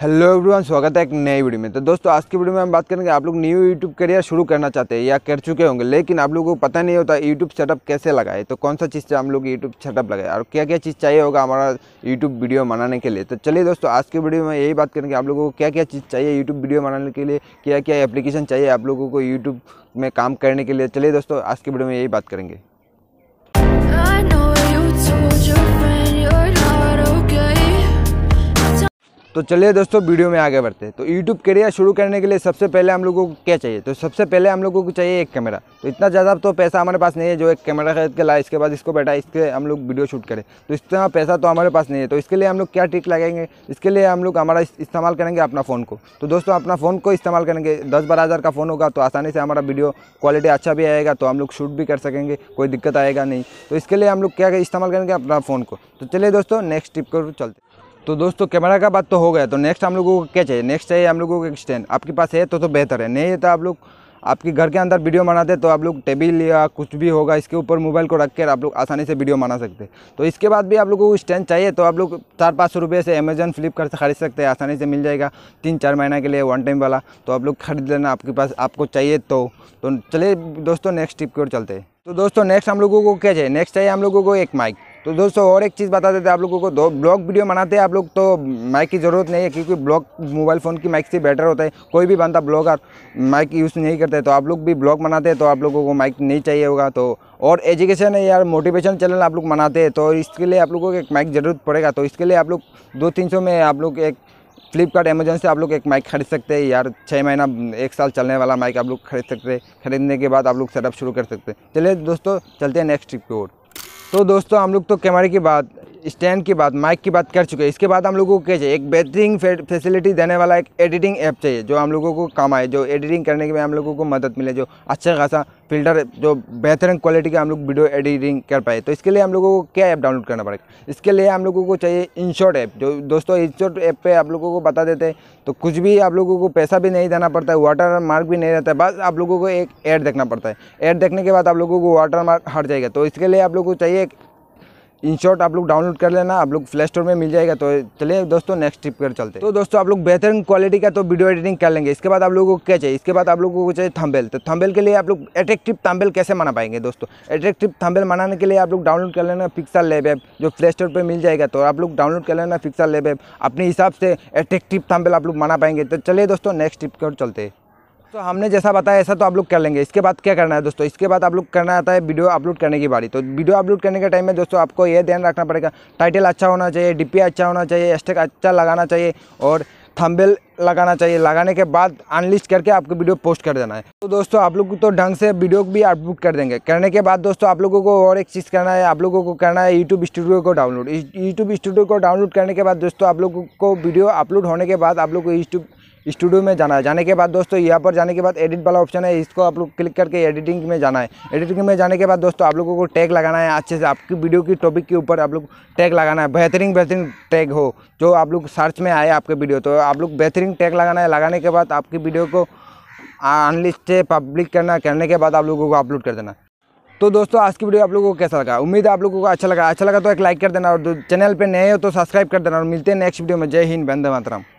hello everyone स्वागत है एक नए वीडियो में तो दोस्तों आज की वीडियो में हम बात करेंगे आप लोग न्यू यूट्यूब करियर शुरू करना चाहते हैं या कर चुके होंगे लेकिन आप लोगों को पता नहीं होता यूट्यूब सेटअप कैसे लगाए तो कौन सा चीज़ हम लोग यूट्यूब सेटअप लगाए और क्या क्या चीज़ चाहिए होगा हमारा यूट्यूब वीडियो बनाने के लिए तो चलिए दोस्तों आज की वीडियो में यही बात करेंगे आप लोगों को क्या क्या चीज़ चाहिए यूट्यूब वीडियो बनाने के लिए क्या क्या एप्लीकेशन चाहिए आप लोगों को यूट्यूब में काम करने के लिए चलिए दोस्तों आज की वीडियो में यही बात करेंगे तो चलिए दोस्तों वीडियो में आगे बढ़ते हैं तो यूट्यूब करियर शुरू करने के लिए सबसे पहले हम लोगों को क्या चाहिए तो सबसे पहले हम लोगों को चाहिए एक कैमरा तो इतना ज़्यादा तो पैसा हमारे पास नहीं है जो एक कैमरा खरीद के लाए इसके बाद इसको बैठा इसके हम लोग वीडियो शूट करें तो इतना पैसा तो हमारे पास नहीं है तो इसके लिए हम लोग क्या ट्रिक लगाएंगे इसके लिए हम लोग हमारा इस्तेमाल करेंगे अपना फ़ोन को तो दोस्तों अपना फ़ोन को इस्तेमाल करेंगे दस बारह हज़ार का फ़ोन होगा तो आसानी से हमारा वीडियो क्वालिटी अच्छा भी आएगा तो हम लोग शूट भी कर सकेंगे कोई दिक्कत आएगा नहीं तो इसके लिए हम लोग क्या इस्तेमाल करेंगे अपना फ़ोन को तो चलिए दोस्तों नेक्स्ट ट्रिप को चलते तो दोस्तों कैमरा का बात तो हो गया तो नेक्स्ट हम लोगों को क्या चाहिए नेक्स्ट चाहिए हम लोगों को एक स्टैंड आपके पास है तो तो बेहतर है नहीं है तो आप लोग आपके घर के अंदर वीडियो बनाते तो आप लोग टेबल या कुछ भी होगा इसके ऊपर मोबाइल को रख कर आप लोग आसानी से वीडियो बना सकते तो इसके बाद भी आप लोगों को स्टैंड चाहिए तो आप लोग चार पाँच सौ रुपये से अमेजन फ्लिपकार्ट से खरीद सकते हैं आसानी से मिल जाएगा तीन चार महीना के लिए वन टाइम वाला तो आप लोग खरीद लेना आपके पास आपको चाहिए तो, तो चलिए दोस्तों नेक्स्ट टिप की ओर चलते हैं तो दोस्तों नेक्स्ट हम लोगों को क्या चाहिए नेक्स्ट चाहिए हम लोगों को एक माइक तो दोस्तों और एक चीज़ बता देते आप लोगों को दो ब्लॉग वीडियो बनाते हैं आप लोग तो माइक की ज़रूरत नहीं है क्योंकि ब्लॉग मोबाइल फ़ोन की माइक से बेटर होता है कोई भी बंदा ब्लॉगर माइक यूज़ नहीं करते तो आप लोग भी ब्लॉग बनाते हैं तो आप लोगों को माइक नहीं चाहिए होगा तो और एजुकेशन है यार मोटिवेशन चैनल आप लोग बनाते हैं तो इसके लिए आप लोगों को एक माइक ज़रूरत पड़ेगा तो इसके लिए आप लोग दो तीन सौ में आप लोग एक फ्लिपकार्ट अमेजोन से आप लोग एक माइक खरीद सकते हैं यार छः महीना एक साल चलने वाला माइक आप लोग खरीद सकते हैं खरीदने के बाद आप लोग सेटअप शुरू कर सकते हैं चलिए दोस्तों चलते हैं नेक्स्ट ट्रिप की ओर तो दोस्तों हम लोग तो कैमरे की बात स्टैंड की बात माइक की बात कर चुके हैं इसके बाद हम लोगों को क्या चाहिए एक बेहतरीन फैसिलिटी देने वाला एक एडिटिंग ऐप चाहिए जो हम लोगों को काम आए जो एडिटिंग करने के में हम लोगों को मदद मिले जो अच्छा खासा फिल्टर जो बेहतरीन क्वालिटी का हम लोग वीडियो एडिटिंग कर पाए तो इसके लिए हम लोगों को क्या ऐप डाउनलोड करना पड़ेगा इसके लिए हम लोगों को चाहिए इनशॉट ऐप जो दोस्तों इनशॉट ऐप पे आप लोगों को बता देते हैं तो कुछ भी आप लोगों को पैसा भी नहीं देना पड़ता है वाटर मार्क भी नहीं रहता है बस आप लोगों को एक ऐड देखना पड़ता है ऐड देखने के बाद आप लोगों को वाटर मार्क हट जाएगा तो इसके लिए आप लोगों को चाहिए एक इन शॉर्ट आप लोग डाउनलोड कर लेना आप लोग प्ले स्टोर में मिल जाएगा तो चलिए दोस्तों नेक्स्ट ट्रिप कर चलते तो दोस्तों आप लोग बेहतरीन क्वालिटी का तो वीडियो एडिटिंग कर लेंगे इसके बाद आप लोगों को क्या चाहिए इसके बाद आप लोगों को चाहिए थम्बेल तो थम्बेल के लिए आप लोग एट्रेक्टिव थम्बेल कैसे मना पाएंगे दोस्तों एट्रेक्टिव थम्बेल मनाने के लिए आप लोग डाउनलोड कर लेना पिक्सल लेब ऐप जो प्ले स्टोर पर मिल जाएगा तो आप लोग डाउनलोड कर लेना पिक्सल लेब ऐप अपने हिसाब से एट्रेक्टिव थम्बेल आप लोग मना पाएंगे तो चलिए दोस्तों नेक्स्ट ट्रिप कर चलते तो हमने जैसा बताया ऐसा तो आप लोग कर लेंगे इसके बाद क्या करना है दोस्तों इसके बाद आप लोग करना आता है वीडियो अपलोड करने की बारी तो वीडियो अपलोड करने के टाइम में दोस्तों आपको यह ध्यान रखना पड़ेगा टाइटल अच्छा होना चाहिए डी अच्छा होना चाहिए एस्टेक अच्छा लगाना चाहिए और थम्बेल लगाना चाहिए लगाने के बाद अनलिस्ट करके आपको वीडियो पोस्ट कर देना है तो दोस्तों आप लोग तो ढंग से वीडियो भी अपलोड कर देंगे करने के बाद दोस्तों आप लोगों को और एक चीज़ करना है आप लोगों को करना है यूट्यूब स्टूडियो को डाउनलोड यूट्यूब स्टूडियो को डाउनलोड करने के बाद दोस्तों आप लोगों को वीडियो अपलोड होने के बाद आप लोग को यूट्यूब स्टूडियो में जाना है जाने के बाद दोस्तों यहाँ पर जाने के बाद एडिट वाला ऑप्शन है इसको आप लोग क्लिक करके एडिटिंग में जाना है एडिटिंग में जाने के बाद दोस्तों आप लोगों को टैग लगाना है अच्छे से आपकी वीडियो की टॉपिक के ऊपर आप लोग टैग लगाना है बेहतरीन बेहतरीन टैग हो जो आप लोग सर्च में आए आपके वीडियो तो आप लोग बेहतरीन टैग लगाना है लगाने के बाद आपकी वीडियो को अनलिस्ट से पब्लिक करना करने के बाद आप लोगों को अपलोड कर देना तो दोस्तों आज की वीडियो आप लोगों को कैसा लगा उम्मीद है आप लोगों को अच्छा लगा अच्छा लगा तो एक लाइक कर देना और चैनल पे नए हो तो सब्सक्राइब कर देना और मिलते हैं नेक्स्ट वीडियो में जय हिंद बंदे मातरम